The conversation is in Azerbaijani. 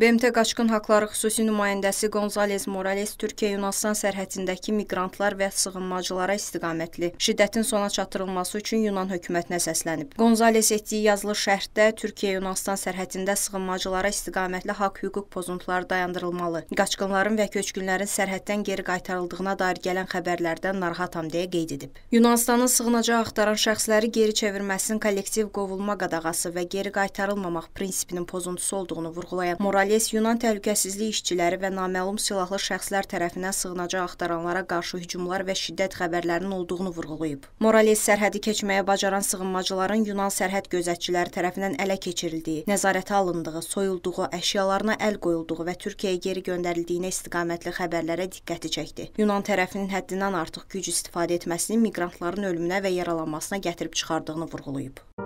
BMT Qaçqın Haqları Xüsusi Nümayəndəsi Gonzales Morales Türkiyə-Yunanistan sərhədindəki miqrantlar və sığınmacılara istiqamətli şiddətin sona çatdırılması üçün Yunan hökumətinə səslənib. Gonzales etdiyi yazılı şərhdə Türkiyə-Yunanistan sərhədində sığınmacılara istiqamətli haqq hüquq pozuntuları dayandırılmalı, qaçqınların və köçkünlərin sərhəddən geri qaytarıldığına dair gələn xəbərlərdən narahatam deyə qeyd edib. Yunanıstanın sığınacağı axtaran şəxsləri geri çevirməsinin kollektiv qovulma qadağası və geri qaytarılmamaq prinsipinin pozuntusu olduğunu vurğulayan Morales Polis Yunan təhlükəsizlik işçiləri və naməlum silahlı şəxslər tərəfindən sığınacaq axtaranlara qarşı hücumlar və şiddət xəbərlərinin olduğunu vurğulayıb. Morales sərhədi keçməyə bacaran sığınmacıların Yunan sərhəd gözətçiləri tərəfindən ələ keçirildiyi, nəzarətə alındığı, soyulduğu, əşyalarına əl qoyulduğu və Türkiyəyə geri göndərildiyinə istiqamətli xəbərlərə diqqəti çəkdi. Yunan tərəfinin həddindən artıq güc istifadə etməsini miqrantların ölümünə və yaralanmasına gətirib çıxardığını vurğulayıb.